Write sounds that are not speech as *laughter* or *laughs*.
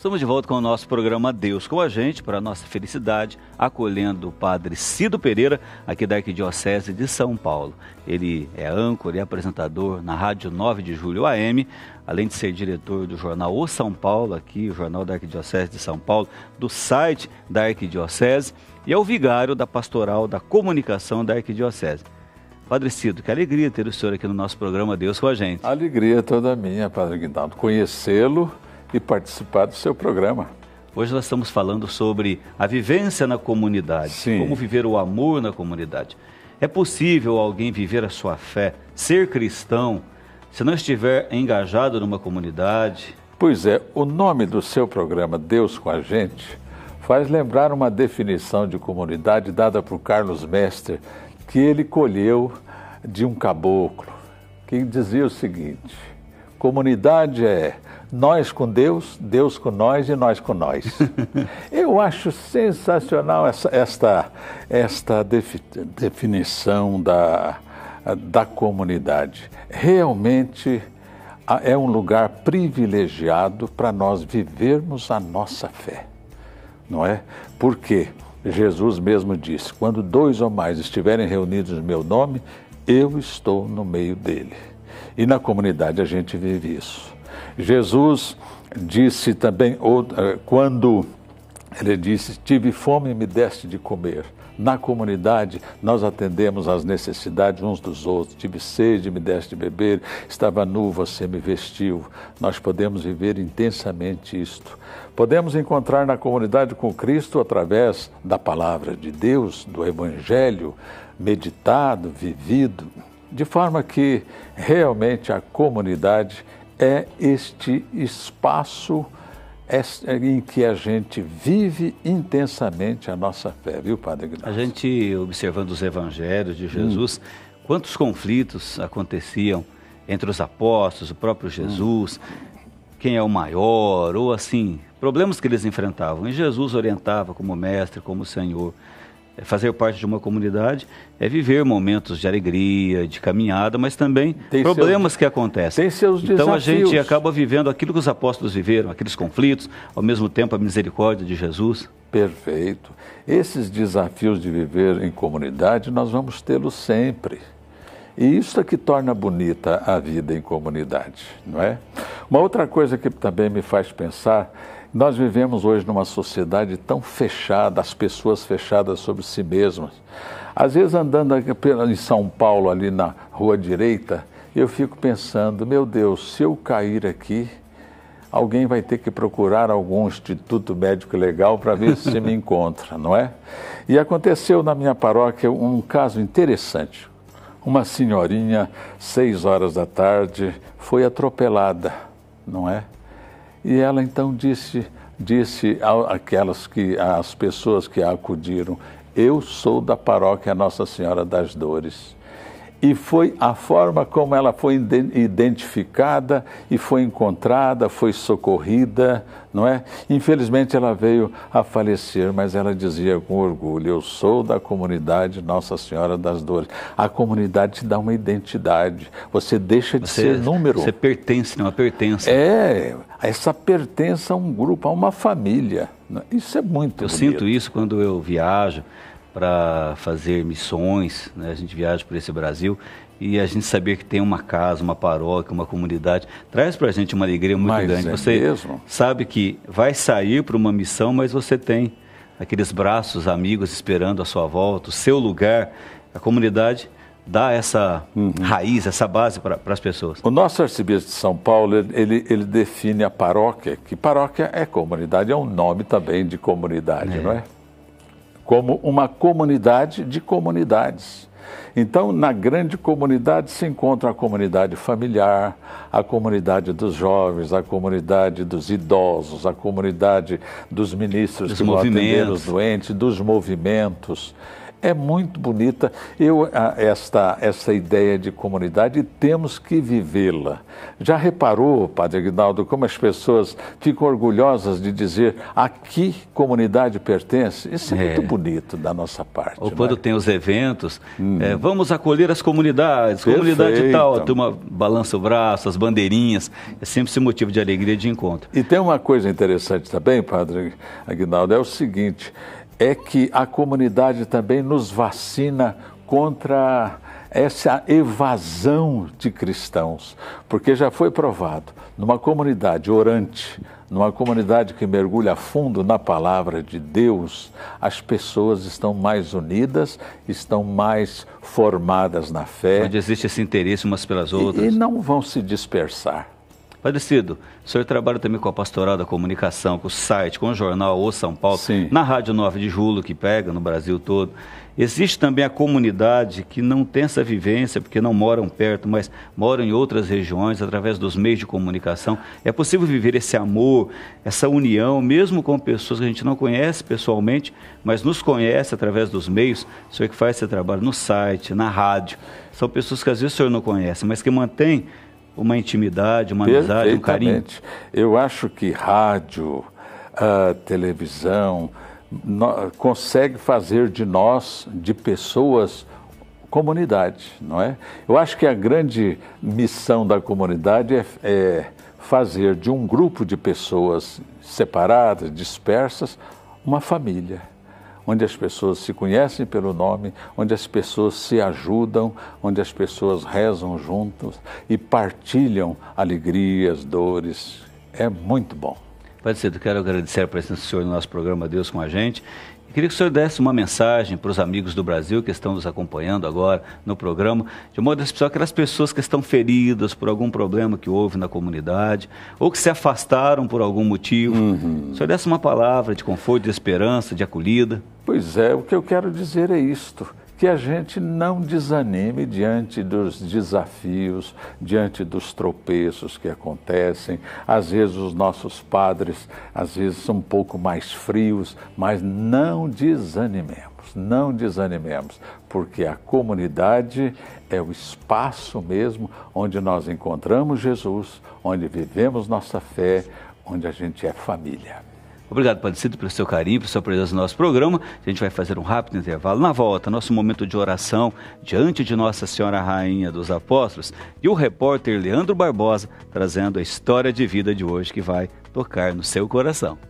Estamos de volta com o nosso programa Deus com a gente, para nossa felicidade, acolhendo o padre Cido Pereira, aqui da Arquidiocese de São Paulo. Ele é âncora e apresentador na Rádio 9 de Julho AM, além de ser diretor do jornal O São Paulo, aqui, o jornal da Arquidiocese de São Paulo, do site da Arquidiocese, e é o vigário da Pastoral da Comunicação da Arquidiocese. Padre Cido, que alegria ter o senhor aqui no nosso programa Deus com a gente. Alegria toda minha, Padre Guinaldo, conhecê-lo e participar do seu programa. Hoje nós estamos falando sobre a vivência na comunidade, Sim. como viver o amor na comunidade. É possível alguém viver a sua fé, ser cristão, se não estiver engajado numa comunidade? Pois é, o nome do seu programa Deus com a gente faz lembrar uma definição de comunidade dada por Carlos Mester, que ele colheu de um caboclo, que dizia o seguinte: comunidade é nós com Deus, Deus com nós e nós com nós. *laughs* Eu acho sensacional essa, esta, esta definição da, da comunidade. Realmente é um lugar privilegiado para nós vivermos a nossa fé, não é? Porque Jesus mesmo disse: quando dois ou mais estiverem reunidos no meu nome, eu estou no meio dele. E na comunidade a gente vive isso. Jesus disse também, eh, quando ele disse: Tive fome e me deste de comer. Na comunidade, nós atendemos às necessidades uns dos outros. Tive sede, e me deste de beber. Estava nu, você me vestiu. Nós podemos viver intensamente isto. Podemos encontrar na comunidade com Cristo através da palavra de Deus, do Evangelho, meditado, vivido, de forma que realmente a comunidade é este espaço é em que a gente vive intensamente a nossa fé, viu, Padre Ignacio? A gente, observando os evangelhos de Jesus, hum. quantos conflitos aconteciam entre os apóstolos, o próprio Jesus, hum. quem é o maior, ou assim, problemas que eles enfrentavam. E Jesus orientava como mestre, como Senhor. É fazer parte de uma comunidade é viver momentos de alegria, de caminhada, mas também tem problemas que acontecem. Tem seus então desafios. a gente acaba vivendo aquilo que os apóstolos viveram, aqueles conflitos, ao mesmo tempo a misericórdia de Jesus. Perfeito. Esses desafios de viver em comunidade nós vamos tê-los sempre. E isso é que torna bonita a vida em comunidade, não é? Uma outra coisa que também me faz pensar nós vivemos hoje numa sociedade tão fechada, as pessoas fechadas sobre si mesmas. Às vezes, andando em São Paulo, ali na rua direita, eu fico pensando: meu Deus, se eu cair aqui, alguém vai ter que procurar algum instituto médico legal para ver se me *laughs* encontra, não é? E aconteceu na minha paróquia um caso interessante. Uma senhorinha, seis horas da tarde, foi atropelada, não é? E ela então disse, disse aquelas que, às pessoas que a acudiram, eu sou da paróquia Nossa Senhora das Dores e foi a forma como ela foi identificada e foi encontrada, foi socorrida, não é? Infelizmente ela veio a falecer, mas ela dizia com orgulho: Eu sou da comunidade Nossa Senhora das Dores. A comunidade te dá uma identidade, você deixa de você, ser número. Você pertence, não, né? pertença. É, essa pertença a um grupo, a uma família. É? Isso é muito Eu bonito. sinto isso quando eu viajo para fazer missões, né? a gente viaja por esse Brasil e a gente saber que tem uma casa, uma paróquia, uma comunidade, traz para a gente uma alegria muito mas grande. É você mesmo? sabe que vai sair para uma missão, mas você tem aqueles braços, amigos esperando a sua volta, o seu lugar, a comunidade dá essa uhum. raiz, essa base para as pessoas. O nosso arcebispo de São Paulo, ele, ele define a paróquia, que paróquia é comunidade, é um nome também de comunidade, é. não é? como uma comunidade de comunidades. Então, na grande comunidade se encontra a comunidade familiar, a comunidade dos jovens, a comunidade dos idosos, a comunidade dos ministros dos que movimentos. vão atender os doentes, dos movimentos. É muito bonita eu, esta, essa ideia de comunidade e temos que vivê-la. Já reparou, Padre Aguinaldo, como as pessoas ficam orgulhosas de dizer a que comunidade pertence? Isso é, é. muito bonito da nossa parte. Ou quando né? tem os eventos, hum. é, vamos acolher as comunidades, Perfeito. comunidade tal, a turma balança o braço, as bandeirinhas, é sempre esse motivo de alegria de encontro. E tem uma coisa interessante também, Padre Aguinaldo, é o seguinte, é que a comunidade também nos vacina contra essa evasão de cristãos, porque já foi provado numa comunidade orante, numa comunidade que mergulha fundo na palavra de Deus, as pessoas estão mais unidas, estão mais formadas na fé. Onde existe esse interesse umas pelas outras. E, e não vão se dispersar. Padrecido, o senhor trabalha também com a pastoral da comunicação, com o site, com o jornal O São Paulo, Sim. na Rádio 9 de Julho, que pega no Brasil todo. Existe também a comunidade que não tem essa vivência, porque não moram perto, mas moram em outras regiões, através dos meios de comunicação. É possível viver esse amor, essa união, mesmo com pessoas que a gente não conhece pessoalmente, mas nos conhece através dos meios. O senhor que faz esse trabalho no site, na rádio. São pessoas que às vezes o senhor não conhece, mas que mantém uma intimidade, uma amizade, um carinho. Eu acho que rádio, ah, televisão, no, consegue fazer de nós, de pessoas, comunidade, não é? Eu acho que a grande missão da comunidade é, é fazer de um grupo de pessoas separadas, dispersas, uma família onde as pessoas se conhecem pelo nome, onde as pessoas se ajudam, onde as pessoas rezam juntos e partilham alegrias, dores. É muito bom. Pai do eu quero agradecer a presença do Senhor no nosso programa Deus com a gente. Eu queria que o senhor desse uma mensagem para os amigos do Brasil que estão nos acompanhando agora no programa, de modo especial aquelas pessoas que estão feridas por algum problema que houve na comunidade, ou que se afastaram por algum motivo. Uhum. O senhor desse uma palavra de conforto, de esperança, de acolhida. Pois é, o que eu quero dizer é isto que a gente não desanime diante dos desafios, diante dos tropeços que acontecem. Às vezes os nossos padres, às vezes são um pouco mais frios, mas não desanimemos não desanimemos, porque a comunidade é o espaço mesmo onde nós encontramos Jesus, onde vivemos nossa fé, onde a gente é família. Obrigado, Padecido, pelo seu carinho, pela sua presença no nosso programa. A gente vai fazer um rápido intervalo. Na volta, nosso momento de oração diante de Nossa Senhora Rainha dos Apóstolos e o repórter Leandro Barbosa trazendo a história de vida de hoje que vai tocar no seu coração.